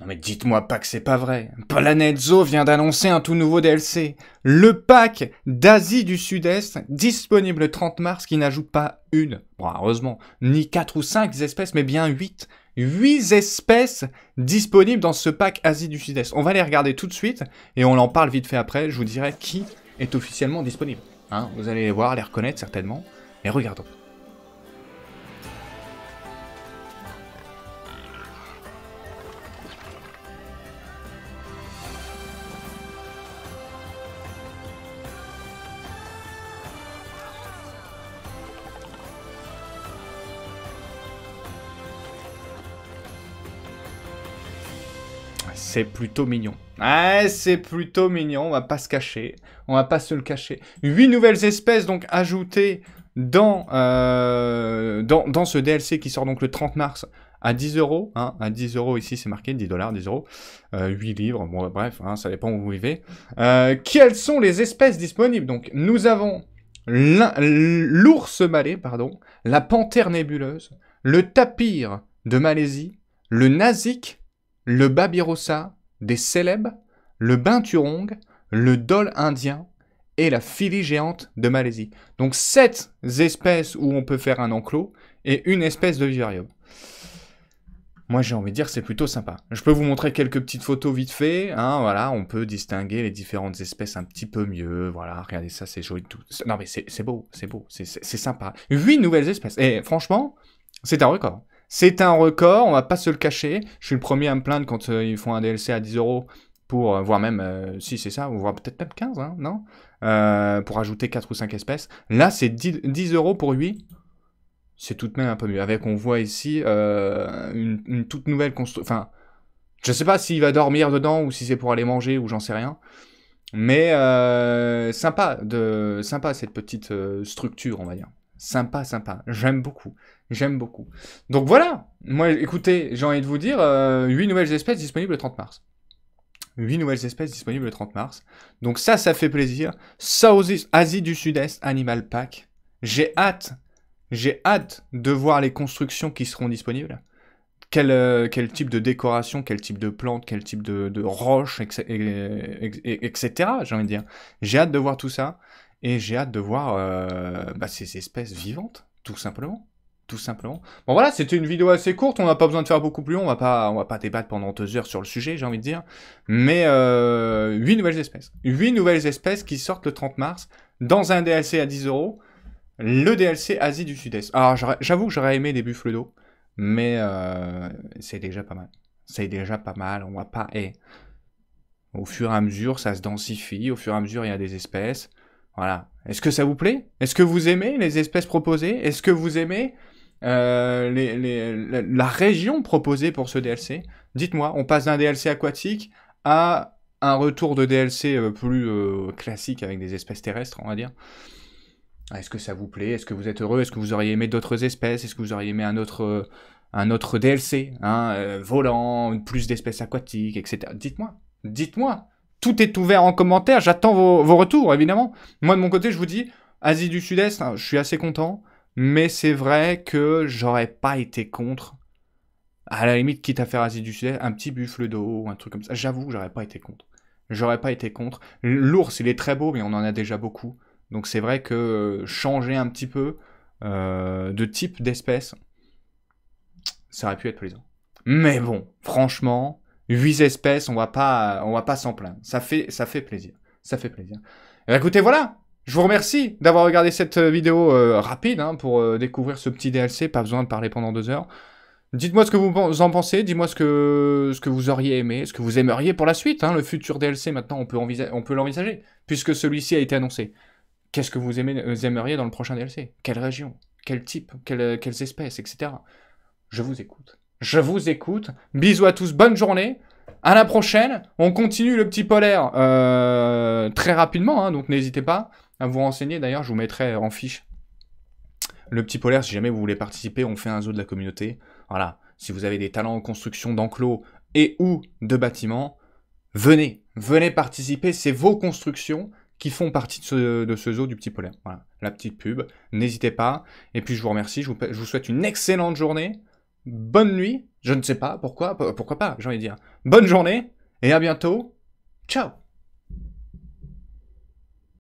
Non mais dites-moi pas que c'est pas vrai. Planet Zoo vient d'annoncer un tout nouveau DLC. Le pack d'Asie du Sud-Est, disponible le 30 mars, qui n'ajoute pas une, bon, heureusement, ni quatre ou cinq espèces, mais bien 8. 8 espèces disponibles dans ce pack Asie du Sud-Est. On va les regarder tout de suite, et on en parle vite fait après, je vous dirai qui est officiellement disponible. Hein, vous allez les voir, les reconnaître certainement, et regardons. c'est plutôt mignon. c'est plutôt mignon, on va pas se cacher. On va pas se le cacher. Huit nouvelles espèces donc ajoutées dans, euh, dans, dans, ce DLC qui sort donc le 30 mars à 10 euros. 1 hein. à 10 euros ici, c'est marqué 10 dollars, 10 euros. 8 euh, livres, bon, bref, hein, ça dépend où vous vivez. Euh, quelles sont les espèces disponibles Donc, nous avons l'ours malais, pardon, la panthère nébuleuse, le tapir de Malaisie, le nasique, le babirosa des célèbres, le binturong, le dol indien et la filie géante de Malaisie. Donc sept espèces où on peut faire un enclos et une espèce de vivarium. Moi, j'ai envie de dire, c'est plutôt sympa. Je peux vous montrer quelques petites photos vite fait. Hein, voilà, on peut distinguer les différentes espèces un petit peu mieux. Voilà, regardez ça, c'est joli. Tout. Non, mais c'est beau, c'est beau, c'est sympa. Huit nouvelles espèces. Et franchement, c'est un record. C'est un record, on va pas se le cacher. Je suis le premier à me plaindre quand euh, ils font un DLC à 10 euros pour, euh, voir même, euh, si c'est ça, voire peut-être même 15, hein, non Pour ajouter 4 ou 5 espèces. Là, c'est 10, euros pour lui. C'est tout de même un peu mieux. Avec, on voit ici, une, toute nouvelle construction. Enfin, je sais pas s'il va dormir dedans ou si c'est pour aller manger ou j'en sais rien. Mais sympa, de, sympa cette petite structure, on va dire. Sympa, sympa. J'aime beaucoup. J'aime beaucoup. Donc voilà. Moi, écoutez, j'ai envie de vous dire, euh, huit 8 nouvelles espèces disponibles le 30 mars. 8 nouvelles espèces disponibles le 30 mars. Donc ça, ça fait plaisir. Asie du Sud-Est, Animal Pack. J'ai hâte, j'ai hâte de voir les constructions qui seront disponibles. Quel, euh, type de décoration, quel type de plante, quel type de, de roche, etc. j'ai envie de dire. J'ai hâte de voir tout ça. Et j'ai hâte de voir euh, bah, ces espèces vivantes, tout simplement. Tout simplement. Bon voilà, c'était une vidéo assez courte, on n'a pas besoin de faire beaucoup plus long, on va pas, on va pas débattre pendant deux heures sur le sujet, j'ai envie de dire. Mais euh, huit 8 nouvelles espèces. 8 nouvelles espèces qui sortent le 30 mars dans un DLC à 10 euros. Le DLC Asie du Sud-Est. Alors j'avoue que j'aurais aimé des buffles d'eau, mais euh, c'est déjà pas mal. C'est déjà pas mal, on va pas... Eh, au fur et à mesure, ça se densifie, au fur et à mesure, il y a des espèces. Voilà. Est-ce que ça vous plaît Est-ce que vous aimez les espèces proposées Est-ce que vous aimez euh, la région proposée pour ce DLC Dites-moi, on passe d'un DLC aquatique à un retour de DLC euh, plus euh, classique avec des espèces terrestres, on va dire. Ah, est-ce que ça vous plaît Est-ce que vous êtes heureux Est-ce que vous auriez aimé d'autres espèces Est-ce que vous auriez aimé un autre, un autre DLC hein, Volant, plus d'espèces aquatiques, etc. Dites-moi. Dites-moi. Tout est ouvert en commentaire. J'attends vos, retours, évidemment. Moi, de mon côté, je vous dis, Asie du Sud-Est, hein, je suis assez content. Mais c'est vrai que j'aurais pas été contre. À la limite, quitte à faire Asie du Sud-Est, un petit buffle d'eau, un truc comme ça. J'avoue j'aurais pas été contre. J'aurais pas été contre. L'ours, il est très beau, mais on en a déjà beaucoup. Donc c'est vrai que changer un petit peu euh, de type d'espèce, ça aurait pu être plaisant. Mais bon, franchement, Huit espèces, on va pas, on va pas s'en plaindre. Ça fait, ça fait plaisir. Ça fait plaisir. Eh ben, écoutez, voilà. Je vous remercie d'avoir regardé cette euh, vidéo euh, rapide hein, pour euh, découvrir ce petit DLC. Pas besoin de parler pendant deux heures. Dites-moi ce que vous en pensez, dites-moi ce que, ce que vous auriez aimé, ce que vous aimeriez pour la suite. Hein. le futur DLC, maintenant, on peut, on peut l'envisager, puisque celui-ci a été annoncé. Qu'est-ce que vous, aimeriez dans le prochain DLC Quelle région Quel type Quelle, Quelles espèces Etc. Je vous écoute. Je vous écoute. Bisous à tous, bonne journée. À la prochaine. On continue le petit polaire euh, très rapidement, hein, donc n'hésitez pas à vous renseigner. D'ailleurs, je vous mettrai en fiche le petit polaire si jamais vous voulez participer. On fait un zoo de la communauté. Voilà. Si vous avez des talents en construction d'enclos et ou de bâtiments, venez, venez participer. C'est vos constructions qui font partie de ce, zoo du petit polaire. Voilà, la petite pub. N'hésitez pas. Et puis je vous remercie. je vous souhaite une excellente journée bonne nuit, je ne sais pas pourquoi, pourquoi pas, j'ai envie de dire. Bonne journée et à bientôt. Ciao